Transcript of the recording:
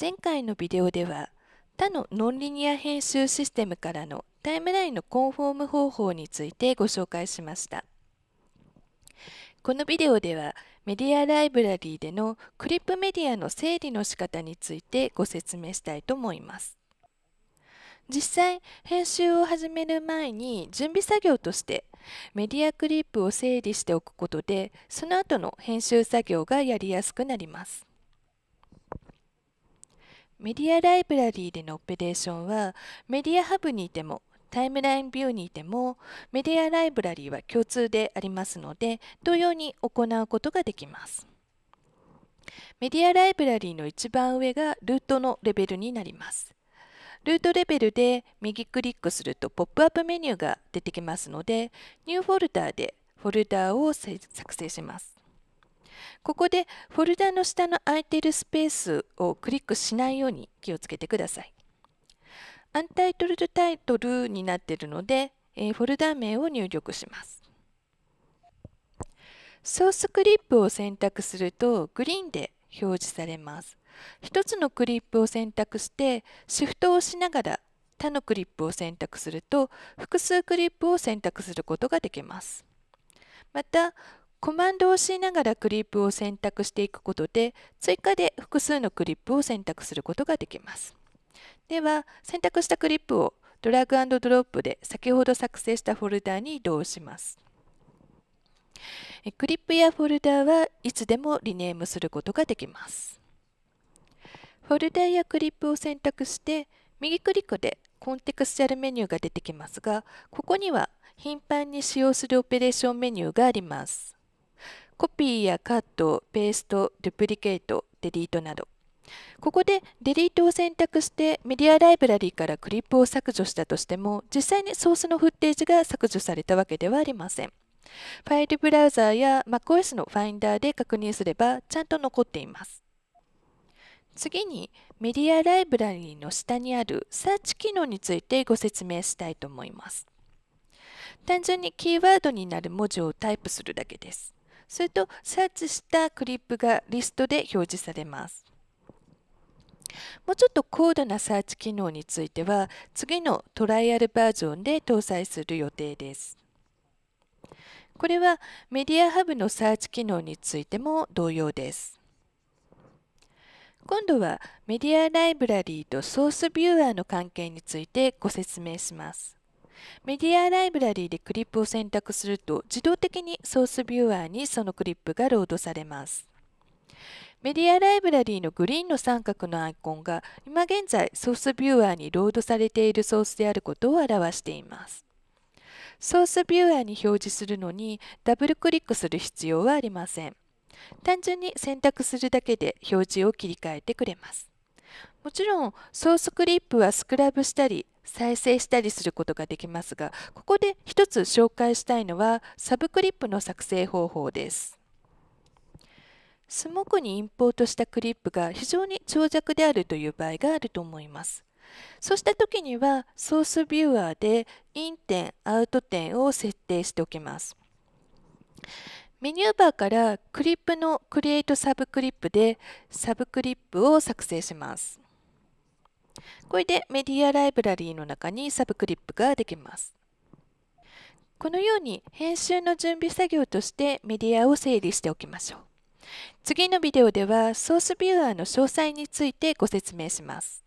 前回のビデオでは他のノンリニア編集システムからのタイムラインのコンフォーム方法についてご紹介しました。このビデオではメディアライブラリーでのクリップメディアの整理の仕方についてご説明したいと思います。実際編集を始める前に準備作業としてメディアクリップを整理しておくことでその後の編集作業がやりやすくなります。メディアライブラリーでのオペレーションはメディアハブにいてもタイムラインビューにいてもメディアライブラリーは共通でありますので同様に行うことができます。メディアライブラリーの一番上がルートのレベルになります。ルートレベルで右クリックするとポップアップメニューが出てきますのでニューフォルダーでフォルダーを作成します。ここでフォルダの下の空いているスペースをクリックしないように気をつけてください。アンタイトルドタイトルになっているので、えフォルダ名を入力します。ソースクリップを選択するとグリーンで表示されます。1つのクリップを選択してシフトを押しながら他のクリップを選択すると複数クリップを選択することができます。またコマンドを押しながらクリップを選択していくことで追加で複数のクリップを選択することができます。では選択したクリップをドラッグドロップで先ほど作成したフォルダに移動します。クリップやフォルダはいつでもリネームすることができます。フォルダやクリップを選択して右クリックでコンテクスチャルメニューが出てきますがここには頻繁に使用するオペレーションメニューがあります。コピーやカット、ペースト、デュプリケート、デリートなど。ここでデリートを選択してメディアライブラリーからクリップを削除したとしても実際にソースのフッテージが削除されたわけではありません。ファイルブラウザーや MacOS のファインダーで確認すればちゃんと残っています。次にメディアライブラリーの下にあるサーチ機能についてご説明したいと思います。単純にキーワードになる文字をタイプするだけです。それとサーチしたクリップがリストで表示されます。もうちょっと高度なサーチ機能については次のトライアルバージョンで搭載する予定です。これはメディアハブのサーチ機能についても同様です。今度はメディアライブラリーとソースビューアーの関係についてご説明します。メディアライブラリーでクリップを選択すると自動的にソースビューアーにそのクリップがロードされます。メディアライブラリーのグリーンの三角のアイコンが今現在ソースビューアーにロードされているソースであることを表しています。ソースビューアーに表示するのにダブルクリックする必要はありません。単純に選択するだけで表示を切り替えてくれます。もちろんソースクリップはスクラブしたり再生したりすることができますがここで一つ紹介したいのはサブクリップの作成方法です。スモークにインポートしたクリップが非常に長尺であるという場合があると思います。そうした時にはソースビューアーでイン点アウト点を設定しておきます。メニューバーからクリップの Create サブクリップでサブクリップを作成します。これでメディアライブラリーの中にサブクリップができます。このように編集の準備作業としてメディアを整理しておきましょう。次のビデオではソースビューアーの詳細についてご説明します。